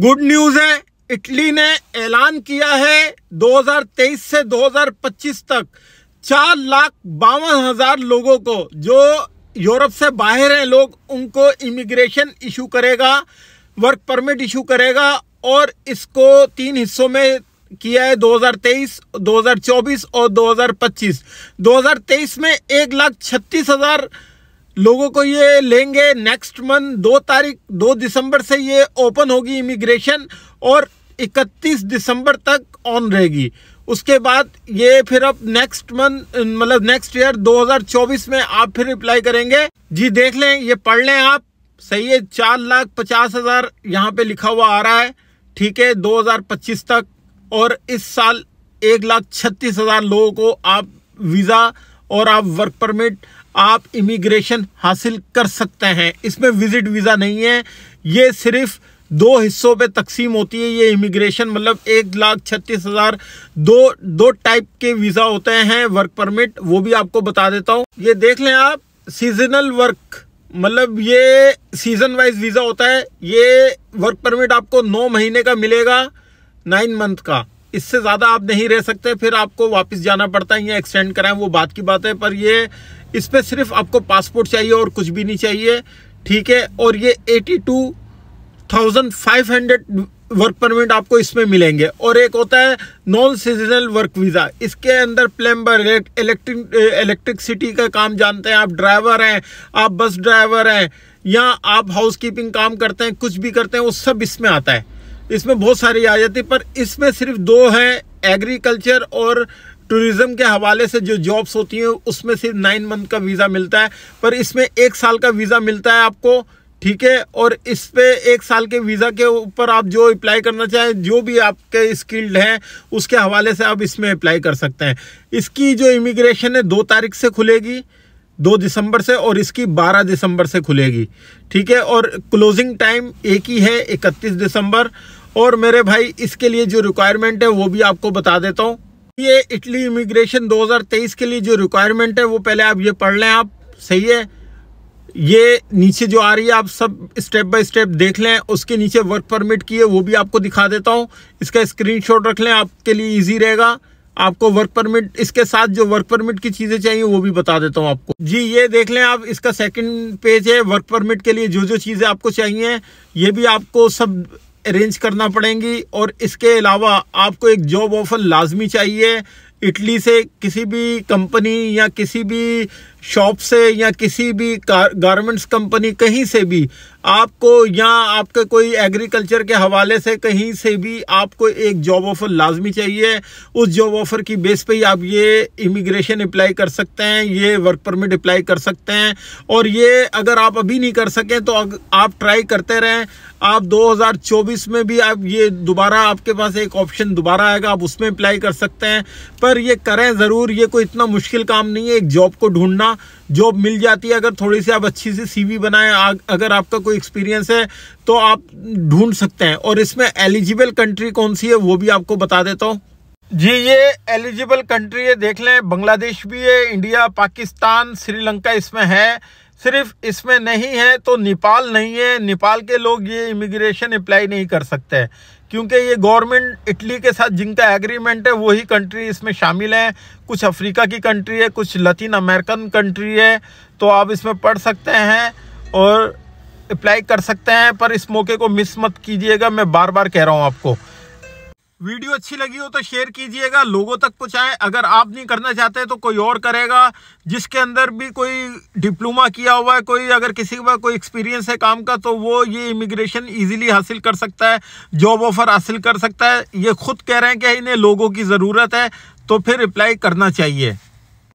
Good news है Italy ने ऐलान किया है 2023 से 2025 तक चार लाख बावन हजार लोगों को जो यूरोप से बाहर हैं लोग उनको इमिग्रेशन इशू करेगा वर्क परमिट इशू करेगा और इसको तीन हिस्सों में किया है 2023, 2024 और 2025। 2023 में एक लाख छत्तीस हजार लोगों को ये लेंगे नेक्स्ट मंथ दो तारीख दो दिसंबर से ये ओपन होगी इमिग्रेशन और 31 दिसंबर तक ऑन रहेगी उसके बाद ये फिर अब नेक्स्ट मंथ मतलब नेक्स्ट ईयर 2024 में आप फिर अप्लाई करेंगे जी देख लें ये पढ़ लें आप सही है चार लाख पचास हज़ार यहाँ पे लिखा हुआ आ रहा है ठीक है 2025 तक और इस साल एक लाख छत्तीस हज़ार लोगों को आप वीज़ा और आप वर्क परमिट आप इमिग्रेशन हासिल कर सकते हैं इसमें विजिट वीज़ा नहीं है ये सिर्फ दो हिस्सों पे तकसीम होती है ये इमिग्रेशन मतलब एक लाख छत्तीस हज़ार दो दो टाइप के वीज़ा होते हैं वर्क परमिट वो भी आपको बता देता हूँ ये देख लें आप सीजनल वर्क मतलब ये सीज़न वाइज वीज़ा होता है ये वर्क परमिट आपको नौ महीने का मिलेगा नाइन मंथ का इससे ज़्यादा आप नहीं रह सकते फिर आपको वापस जाना पड़ता है या एक्सटेंड कराएं वो बात की बात है पर ये इस पर सिर्फ आपको पासपोर्ट चाहिए और कुछ भी नहीं चाहिए ठीक है और ये eighty two thousand five hundred work permit आपको इसमें मिलेंगे और एक होता है नॉन सीजनल वर्क वीज़ा इसके अंदर प्लम्बर इलेक्ट्रिक इलेक्ट्रिकसिटी का काम जानते हैं आप ड्राइवर हैं आप बस ड्राइवर हैं या आप हाउसकीपिंग काम करते हैं कुछ भी करते हैं वो सब इसमें आता है इसमें बहुत सारी आ जाती पर इसमें सिर्फ दो हैं एग्रीकल्चर और टूरिज़म के हवाले से जो जॉब्स होती हैं उसमें सिर्फ नाइन मंथ का वीज़ा मिलता है पर इसमें एक साल का वीज़ा मिलता है आपको ठीक है और इस पर एक साल के वीज़ा के ऊपर आप जो अप्लाई करना चाहें जो भी आपके स्किल्ड हैं उसके हवाले से आप इसमें अप्लाई कर सकते हैं इसकी जो इमिग्रेशन है दो तारीख से खुलेगी दो दिसंबर से और इसकी बारह दिसंबर से खुलेगी ठीक है और क्लोजिंग टाइम एक ही है इकतीस दिसंबर और मेरे भाई इसके लिए जो रिक्वायरमेंट है वो भी आपको बता देता हूँ ये इटली इमिग्रेशन 2023 के लिए जो रिक्वायरमेंट है वो पहले आप ये पढ़ लें आप सही है ये नीचे जो आ रही है आप सब स्टेप बाय स्टेप देख लें उसके नीचे वर्क परमिट की है वो भी आपको दिखा देता हूँ इसका स्क्रीनशॉट रख लें आपके लिए इजी रहेगा आपको वर्क परमिट इसके साथ जो वर्क परमिट की चीज़ें चाहिए वो भी बता देता हूँ आपको जी ये देख लें आप इसका सेकेंड पेज है वर्क परमिट के लिए जो जो चीज़ें आपको चाहिए ये भी आपको सब अरेंज करना पड़ेंगी और इसके अलावा आपको एक जॉब ऑफर लाजमी चाहिए इटली से किसी भी कंपनी या किसी भी शॉप से या किसी भी गारमेंट्स कंपनी कहीं से भी आपको या आपके कोई एग्रीकल्चर के हवाले से कहीं से भी आपको एक जॉब ऑफर लाजमी चाहिए उस जॉब ऑफर की बेस पे ही आप ये इमिग्रेशन अप्लाई कर सकते हैं ये वर्क परमिट अप्लाई कर सकते हैं और ये अगर आप अभी नहीं कर सकें तो आप ट्राई करते रहें आप 2024 में भी आप ये दोबारा आपके पास एक ऑप्शन दोबारा आएगा आप उसमें अप्लाई कर सकते हैं पर ये करें ज़रूर ये कोई इतना मुश्किल काम नहीं है एक जॉब को ढूंढना जॉब मिल जाती है अगर थोड़ी सी आप अच्छी सी सीवी बनाएं अगर आपका कोई एक्सपीरियंस है तो आप ढूंढ सकते हैं और इसमें एलिजिबल कंट्री कौन सी है वो भी आपको बता देता हूँ जी ये एलिजिबल कंट्री है देख लें बांग्लादेश भी है इंडिया पाकिस्तान श्रीलंका इसमें है सिर्फ इसमें नहीं है तो नेपाल नहीं है नेपाल के लोग ये इमिग्रेशन अप्लाई नहीं कर सकते क्योंकि ये गवर्नमेंट इटली के साथ जिनका एग्रीमेंट है वही कंट्री इसमें शामिल है कुछ अफ्रीका की कंट्री है कुछ लतीन अमेरिकन कंट्री है तो आप इसमें पढ़ सकते हैं और अप्लाई कर सकते हैं पर इस मौके को मिस मत कीजिएगा मैं बार बार कह रहा हूँ आपको वीडियो अच्छी लगी हो तो शेयर कीजिएगा लोगों तक पहुँचाएं अगर आप नहीं करना चाहते तो कोई और करेगा जिसके अंदर भी कोई डिप्लोमा किया हुआ है कोई अगर किसी के पास कोई एक्सपीरियंस है काम का तो वो ये इमिग्रेशन इजीली हासिल कर सकता है जॉब ऑफर हासिल कर सकता है ये खुद कह रहे हैं कि इन्हें लोगों की ज़रूरत है तो फिर अप्लाई करना चाहिए